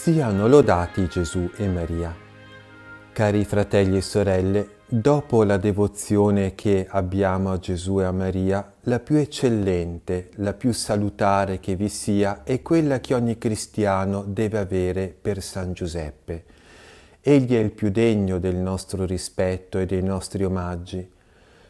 Siano lodati Gesù e Maria. Cari fratelli e sorelle, dopo la devozione che abbiamo a Gesù e a Maria, la più eccellente, la più salutare che vi sia è quella che ogni cristiano deve avere per San Giuseppe. Egli è il più degno del nostro rispetto e dei nostri omaggi.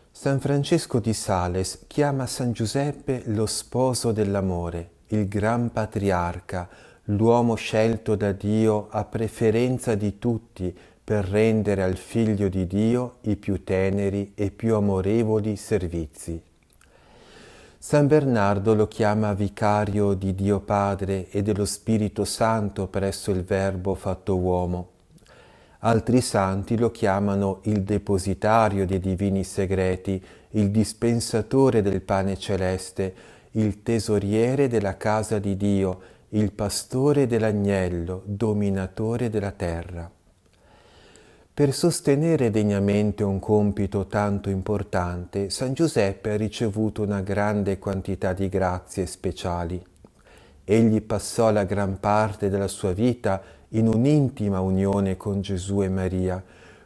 San Francesco di Sales chiama San Giuseppe lo sposo dell'amore, il gran patriarca, l'uomo scelto da Dio a preferenza di tutti per rendere al Figlio di Dio i più teneri e più amorevoli servizi. San Bernardo lo chiama vicario di Dio Padre e dello Spirito Santo presso il Verbo fatto uomo. Altri santi lo chiamano il depositario dei divini segreti, il dispensatore del pane celeste, il tesoriere della casa di Dio, il pastore dell'agnello, dominatore della terra. Per sostenere degnamente un compito tanto importante, San Giuseppe ha ricevuto una grande quantità di grazie speciali. Egli passò la gran parte della sua vita in un'intima unione con Gesù e Maria.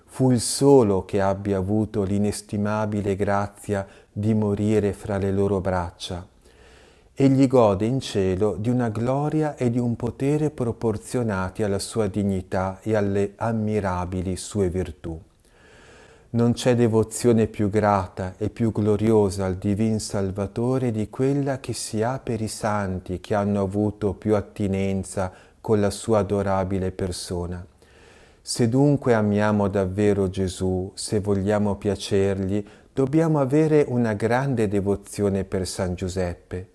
Fu il solo che abbia avuto l'inestimabile grazia di morire fra le loro braccia egli gode in cielo di una gloria e di un potere proporzionati alla sua dignità e alle ammirabili sue virtù. Non c'è devozione più grata e più gloriosa al Divin Salvatore di quella che si ha per i santi che hanno avuto più attinenza con la sua adorabile persona. Se dunque amiamo davvero Gesù, se vogliamo piacergli, dobbiamo avere una grande devozione per San Giuseppe,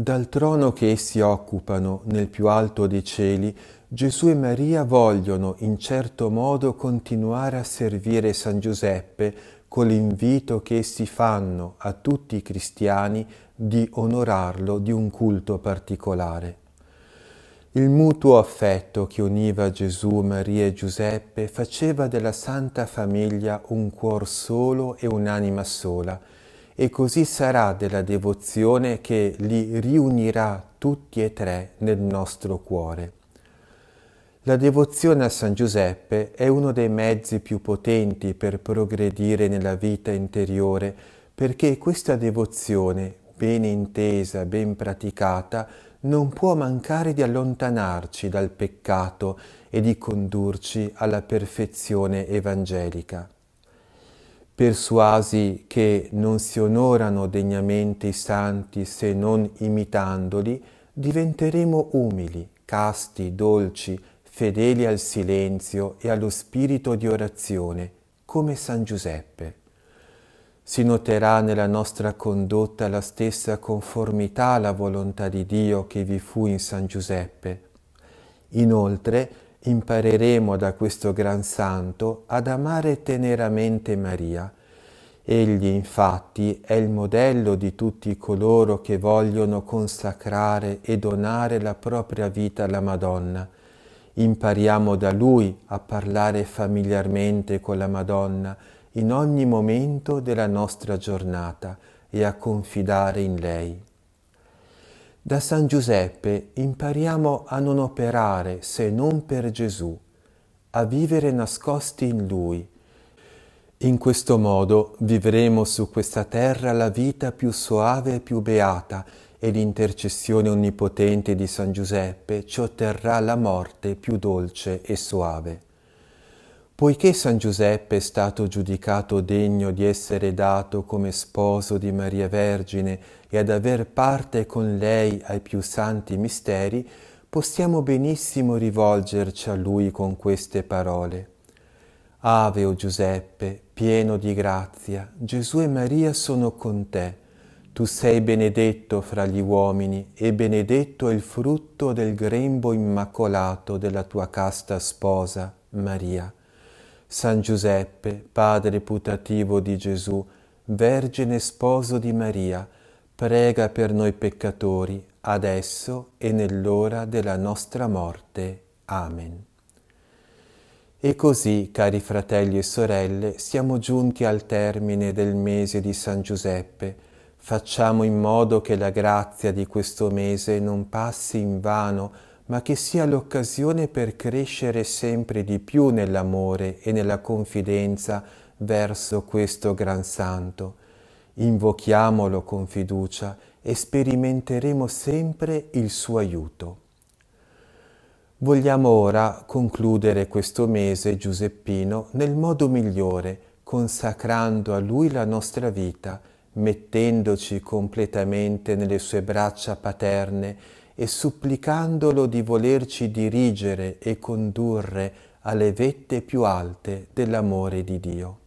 dal trono che essi occupano nel più alto dei cieli, Gesù e Maria vogliono in certo modo continuare a servire San Giuseppe con l'invito che essi fanno a tutti i cristiani di onorarlo di un culto particolare. Il mutuo affetto che univa Gesù, Maria e Giuseppe faceva della Santa Famiglia un cuor solo e un'anima sola, e così sarà della devozione che li riunirà tutti e tre nel nostro cuore. La devozione a San Giuseppe è uno dei mezzi più potenti per progredire nella vita interiore, perché questa devozione, ben intesa, ben praticata, non può mancare di allontanarci dal peccato e di condurci alla perfezione evangelica persuasi che non si onorano degnamente i santi se non imitandoli, diventeremo umili, casti, dolci, fedeli al silenzio e allo spirito di orazione, come San Giuseppe. Si noterà nella nostra condotta la stessa conformità alla volontà di Dio che vi fu in San Giuseppe. Inoltre, impareremo da questo gran santo ad amare teneramente Maria. Egli infatti è il modello di tutti coloro che vogliono consacrare e donare la propria vita alla Madonna. Impariamo da lui a parlare familiarmente con la Madonna in ogni momento della nostra giornata e a confidare in lei. Da San Giuseppe impariamo a non operare se non per Gesù, a vivere nascosti in Lui. In questo modo vivremo su questa terra la vita più soave e più beata e l'intercessione onnipotente di San Giuseppe ci otterrà la morte più dolce e soave. Poiché San Giuseppe è stato giudicato degno di essere dato come sposo di Maria Vergine e ad aver parte con lei ai più santi misteri, possiamo benissimo rivolgerci a lui con queste parole. Ave o Giuseppe, pieno di grazia, Gesù e Maria sono con te. Tu sei benedetto fra gli uomini e benedetto è il frutto del grembo immacolato della tua casta sposa, Maria. San Giuseppe, Padre putativo di Gesù, Vergine sposo di Maria, prega per noi peccatori, adesso e nell'ora della nostra morte. Amen. E così, cari fratelli e sorelle, siamo giunti al termine del mese di San Giuseppe. Facciamo in modo che la grazia di questo mese non passi in vano ma che sia l'occasione per crescere sempre di più nell'amore e nella confidenza verso questo gran santo. Invochiamolo con fiducia e sperimenteremo sempre il suo aiuto. Vogliamo ora concludere questo mese giuseppino nel modo migliore, consacrando a lui la nostra vita, mettendoci completamente nelle sue braccia paterne e supplicandolo di volerci dirigere e condurre alle vette più alte dell'amore di Dio.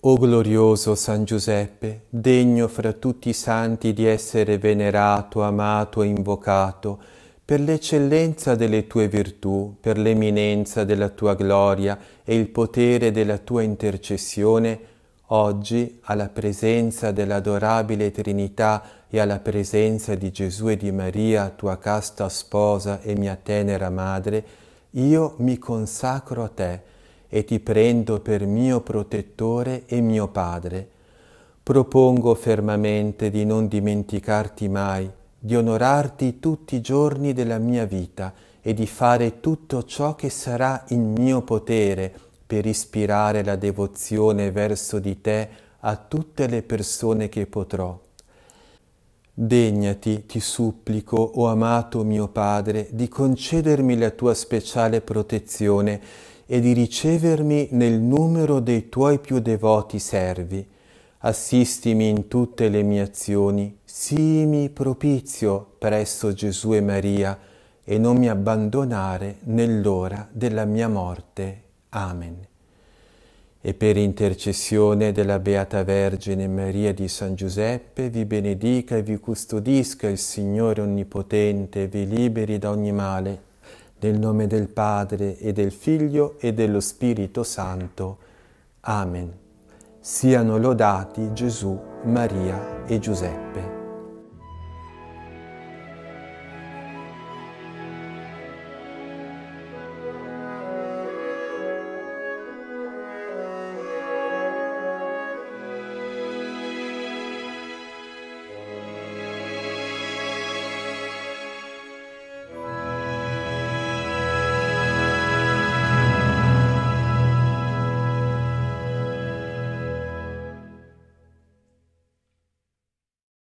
O glorioso San Giuseppe, degno fra tutti i santi di essere venerato, amato e invocato, per l'eccellenza delle tue virtù, per l'eminenza della tua gloria e il potere della tua intercessione, Oggi, alla presenza dell'adorabile Trinità e alla presenza di Gesù e di Maria, tua casta sposa e mia tenera madre, io mi consacro a te e ti prendo per mio protettore e mio padre. Propongo fermamente di non dimenticarti mai, di onorarti tutti i giorni della mia vita e di fare tutto ciò che sarà in mio potere per ispirare la devozione verso di te a tutte le persone che potrò. Degnati, ti supplico, o oh amato mio Padre, di concedermi la tua speciale protezione e di ricevermi nel numero dei tuoi più devoti servi. Assistimi in tutte le mie azioni, sii propizio presso Gesù e Maria, e non mi abbandonare nell'ora della mia morte. Amen. E per intercessione della Beata Vergine Maria di San Giuseppe, vi benedica e vi custodisca il Signore Onnipotente, vi liberi da ogni male, nel nome del Padre e del Figlio e dello Spirito Santo. Amen. Siano lodati Gesù, Maria e Giuseppe.